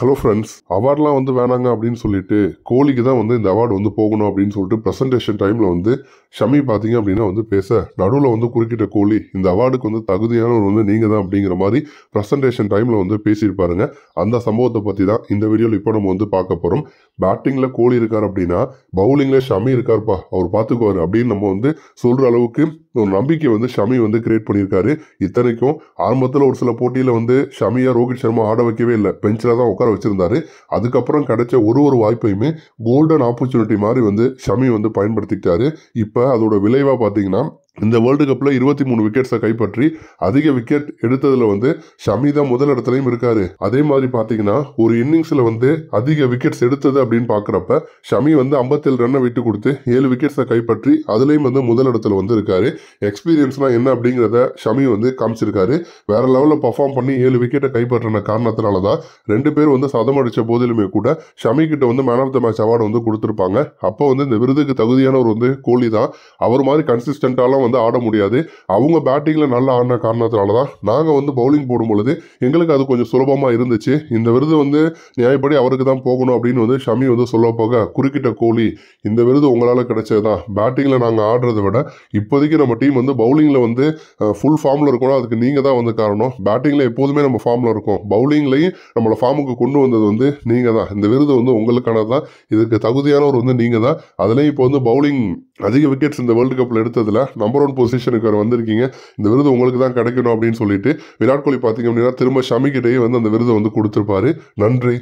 hello friends அவார்ட்லாம் வந்து வேணாங்க அப்படின்னு சொல்லிட்டு கோலிக்கு தான் வந்து இந்த அவார்டு வந்து போகணும் அப்படின்னு சொல்லிட்டு ப்ரெசன்டேஷன் டைமில் வந்து ஷமி பார்த்தீங்க அப்படின்னா வந்து பேச நடுவில் வந்து குறுக்கிட்ட கோலி இந்த அவார்டுக்கு வந்து தகுதியானவர் வந்து நீங்கள் தான் அப்படிங்கிற மாதிரி ப்ரெசன்டேஷன் டைமில் வந்து பேசியிருப்பாருங்க அந்த சம்பவத்தை பற்றி தான் இந்த வீடியோவில் இப்போ நம்ம வந்து பார்க்க போகிறோம் பேட்டிங்கில் கோலி இருக்கார் அப்படின்னா பவுலிங்கில் ஷமி இருக்கார்ப்பா அவர் பார்த்துக்குவார் அப்படின்னு நம்ம வந்து சொல்கிற அளவுக்கு ஒரு நம்பிக்கை வந்து ஷமி வந்து கிரியேட் பண்ணியிருக்காரு இத்தனைக்கும் ஆரம்பத்தில் ஒரு சில போட்டியில் வந்து ஷமியாக ரோஹித் சர்மா ஆட வைக்கவே இல்லை பெஞ்சில் தான் உட்கார உட்கார வச்சுருந்தாரு அதுக்கப்புறம் கிடைச்ச ஒரு ஒரு வாய்ப்பையுமே கோல்டன் ஆப்பர்ச்சுனிட்டி மாதிரி வந்து ஷமி வந்து பயன்படுத்திக்கிட்டாரு இப்போ அதோட விளைவாக பார்த்தீங்கன்னா இந்த வேர்ல்டு கப்பில் இருபத்தி மூணு விக்கெட்ஸை கைப்பற்றி அதிக விக்கெட் எடுத்ததில் வந்து ஷமி தான் முதல் இடத்துலையும் இருக்காரு அதே மாதிரி பார்த்தீங்கன்னா ஒரு இன்னிங்ஸில் வந்து அதிக விக்கெட்ஸ் எடுத்தது அப்படின்னு பார்க்குறப்ப ஷமி வந்து ஐம்பத்தேழு ரன்னை விட்டு கொடுத்து ஏழு விக்கெட்ஸை கைப்பற்றி அதுலேயும் வந்து முதல் இடத்துல வந்து இருக்காரு எக்ஸ்பீரியன்ஸ்னால் என்ன அப்படிங்கிறத ஷமி வந்து காமிச்சிருக்காரு வேற லெவலில் பர்ஃபார்ம் பண்ணி ஏழு விக்கெட்டை கைப்பற்றின காரணத்தினால தான் ரெண்டு பேர் வந்து சதம் அடித்த போதிலுமே கூட ஷமி கிட்ட வந்து man of the match award வந்து கொடுத்துருப்பாங்க அப்போ வந்து இந்த விருதுக்கு தகுதியானவர் வந்து கோலி தான் அவர் மாதிரி கன்சிஸ்டண்ட்டாலாம் வந்து ஆட முடியாது அவங்க பேட்டிங்கில் நல்லா ஆடின காரணத்தினால தான் நாங்கள் வந்து பவுலிங் போடும்பொழுது எங்களுக்கு அது கொஞ்சம் சுலபமாக இருந்துச்சு இந்த விருது வந்து நியாயப்படி அவருக்கு தான் போகணும் அப்படின்னு வந்து ஷமி வந்து சொல்ல போக குறுக்கிட்ட கோலி இந்த விருது உங்களால் கிடைச்சது தான் பேட்டிங்கில் நாங்கள் ஆடுறதை விட இப்போதைக்கு நம்ம டீம் வந்து பவுலிங்கில் வந்து ஃபுல் ஃபார்மில் இருக்கணும் அதுக்கு நீங்கள் தான் வந்து காரணம் பேட்டிங்கில் எப்போதுமே நம்ம ஃபார்மில் இருக்கோம் பவுலிங்லையும் நம்மளை ஃபார்முக்கு கொண்டு வந்தது வந்து நீங்கள் தான் இந்த விருது வந்து உங்களுக்கானது தான் இதுக்கு தகுதியானவர் வந்து நீங்கள் தான் அதுலேயும் இப்போ வந்து பவுலிங் அதிக விக்கெட்ஸ் இந்த வேர்ல்டு கப்பில் எடுத்ததில் நம்ம நம்பர் ஒன் பொசிஷனுக்கு வந்திருக்கீங்க இந்த விருது உங்களுக்கு தான் கிடைக்கணும் அப்படின்னு சொல்லிட்டு விராட் கோலி பார்த்தீங்க அப்படின்னா திரும்ப ஷமிக்கிட்டேயே வந்து அந்த விருதை வந்து கொடுத்துருப்பாரு நன்றி